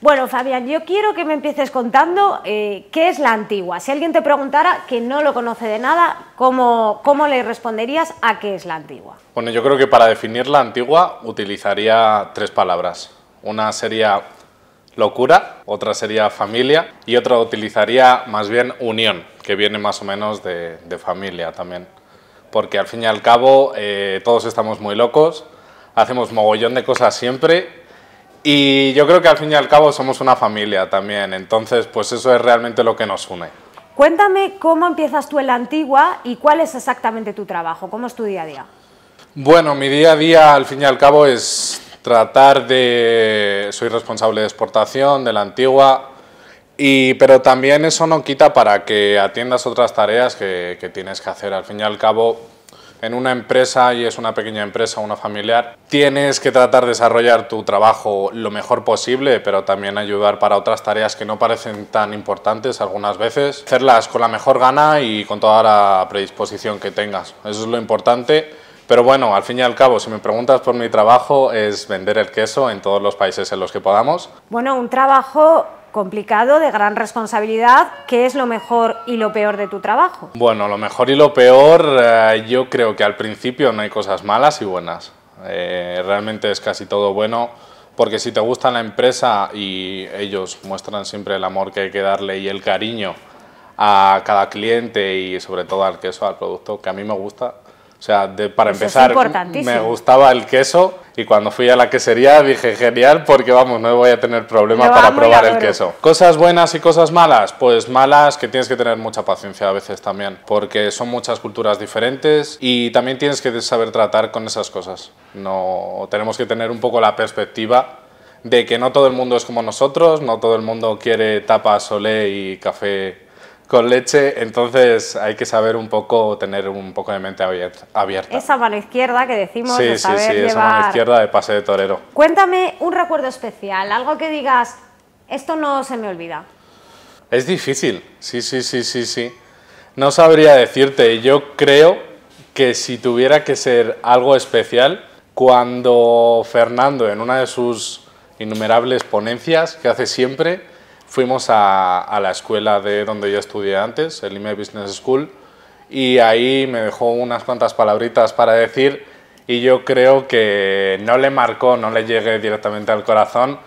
Bueno, Fabián, yo quiero que me empieces contando eh, qué es la antigua. Si alguien te preguntara que no lo conoce de nada, ¿cómo, le responderías a qué es la antigua? Bueno, yo creo que para definir la antigua utilizaría tres palabras. Una sería locura, otra sería familia y otra utilizaría más bien unión, que viene más o menos de familia también porque al fin y al cabo eh, todos estamos muy locos, hacemos mogollón de cosas siempre y yo creo que al fin y al cabo somos una familia también, entonces pues eso es realmente lo que nos une. Cuéntame cómo empiezas tú en la antigua y cuál es exactamente tu trabajo, cómo es tu día a día. Bueno, mi día a día al fin y al cabo es tratar de... Soy responsable de exportación de la antigua, pero también eso no quita para que atiendas otras tareas que, que tienes que hacer. Al fin y al cabo, en una empresa, y es una pequeña empresa, una familiar, tienes que tratar de desarrollar tu trabajo lo mejor posible, pero también ayudar para otras tareas que no parecen tan importantes algunas veces, hacerlas con la mejor gana y con toda la predisposición que tengas. Eso es lo importante. Pero bueno, al fin y al cabo, si me preguntas por mi trabajo, es vender el queso en todos los países en los que podamos. Bueno, un trabajo complicado, de gran responsabilidad. ¿Qué es lo mejor y lo peor de tu trabajo? Bueno, lo mejor y lo peor, eh, yo creo que al principio no hay cosas malas y buenas. Eh, realmente es casi todo bueno, porque si te gusta la empresa y ellos muestran siempre el amor que hay que darle y el cariño a cada cliente y sobre todo al queso, al producto que a mí me gusta, o sea, para empezar, me gustaba el queso y cuando fui a la quesería dije, genial, porque vamos, no voy a tener problema para probar el queso. Cosas buenas y cosas malas, pues malas que tienes que tener mucha paciencia a veces también, porque son muchas culturas diferentes y también tienes que saber tratar con esas cosas. No, tenemos que tener un poco la perspectiva de que no todo el mundo es como nosotros, no todo el mundo quiere tapas, olé y café con leche, entonces hay que saber un poco, tener un poco de mente abierta. Esa mano izquierda que decimos sí, sí, sí, esa mano izquierda de pase de torero. Cuéntame un recuerdo especial, algo que digas, esto no se me olvida. Es difícil, sí, sí, sí, sí, sí. No sabría decirte, yo creo que si tuviera que ser algo especial, cuando Fernando en una de sus innumerables ponencias que hace siempre, fuimos a, la escuela de donde yo estudié antes, el IME Business School, y ahí me dejó unas cuantas palabritas para decir y yo creo que no le marcó, no le llegué directamente al corazón,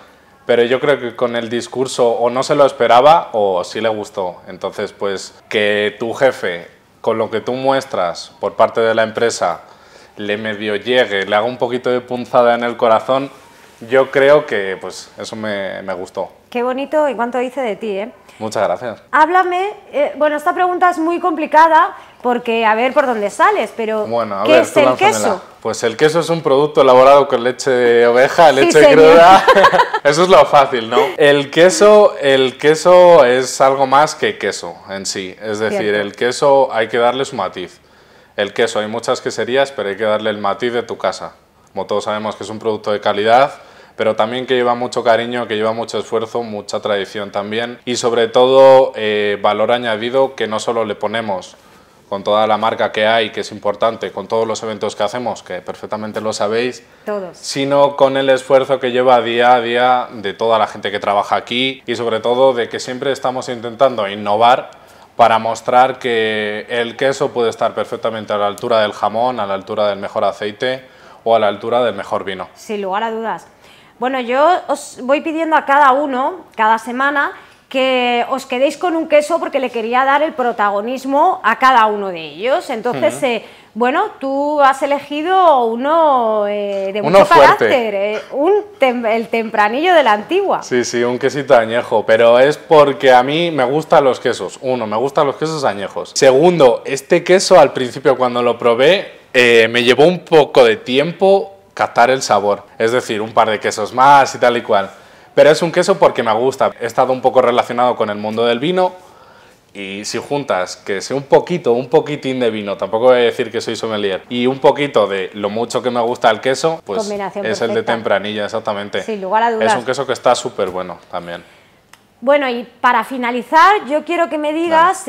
pero yo creo que con el discurso o no se lo esperaba o sí le gustó. Entonces, pues que tu jefe, con lo que tú muestras por parte de la empresa, le medio llegue, le haga un poquito de punzada en el corazón, yo creo que pues eso me, me gustó. Qué bonito y cuánto dice de ti, ¿eh? Muchas gracias. Háblame, eh, bueno, esta pregunta es muy complicada porque a ver por dónde sales, pero bueno, ¿qué es el queso? Pues el queso es un producto elaborado con leche de oveja, leche cruda. Eso es lo fácil, ¿no? El queso, el queso es algo más que queso en sí, es decir, el queso hay que darle su matiz. El queso, hay muchas queserías, pero hay que darle el matiz de tu casa. Como todos sabemos que es un producto de calidad, pero también que lleva mucho cariño, que lleva mucho esfuerzo, mucha tradición también y sobre todo eh, valor añadido que no solo le ponemos con toda la marca que hay, que es importante, con todos los eventos que hacemos, que perfectamente lo sabéis, todos. sino con el esfuerzo que lleva día a día de toda la gente que trabaja aquí y sobre todo de que siempre estamos intentando innovar para mostrar que el queso puede estar perfectamente a la altura del jamón, a la altura del mejor aceite o a la altura del mejor vino. Sin lugar a dudas, bueno, yo os voy pidiendo a cada uno, cada semana, que os quedéis con un queso porque le quería dar el protagonismo a cada uno de ellos. Entonces, eh, bueno, tú has elegido uno eh, de mucho carácter, eh, el tempranillo de la antigua. Sí, sí, un quesito añejo, pero es porque a mí me gustan los quesos. Uno, me gustan los quesos añejos. Segundo, este queso al principio cuando lo probé me llevó un poco de tiempo captar el sabor, es decir, un par de quesos más y tal y cual. Pero es un queso porque me gusta, he estado un poco relacionado con el mundo del vino y si juntas que sea un poquito, un poquitín de vino, tampoco voy a decir que soy sommelier, y un poquito de lo mucho que me gusta el queso, pues es el de tempranilla, exactamente. Sin lugar a dudas. Es un queso que está súper bueno también. Bueno, y para finalizar, yo quiero que me digas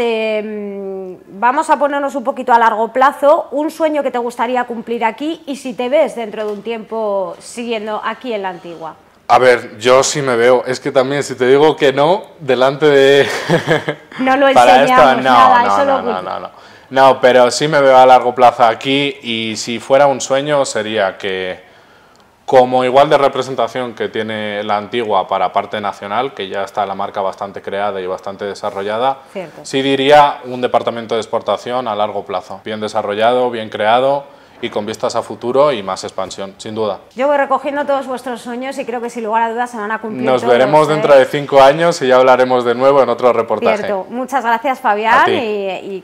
vamos a ponernos un poquito a largo plazo, un sueño que te gustaría cumplir aquí y si te ves dentro de un tiempo siguiendo aquí en la antigua. A ver, yo sí me veo. Es que también, si te digo que no, delante de... no lo enseñamos no, no, no, no, no, no, no. pero sí me veo a largo plazo aquí y si fuera un sueño sería que como igual de representación que tiene la antigua para parte nacional, que ya está la marca bastante creada y bastante desarrollada, sí diría un departamento de exportación a largo plazo, bien desarrollado, bien creado y con vistas a futuro y más expansión, sin duda. Yo voy recogiendo todos vuestros sueños y creo que sin lugar a dudas se van a cumplir. Nos veremos ¿eh? dentro de cinco años y ya hablaremos de nuevo en otro reportaje. Cierto. Muchas gracias Fabián y...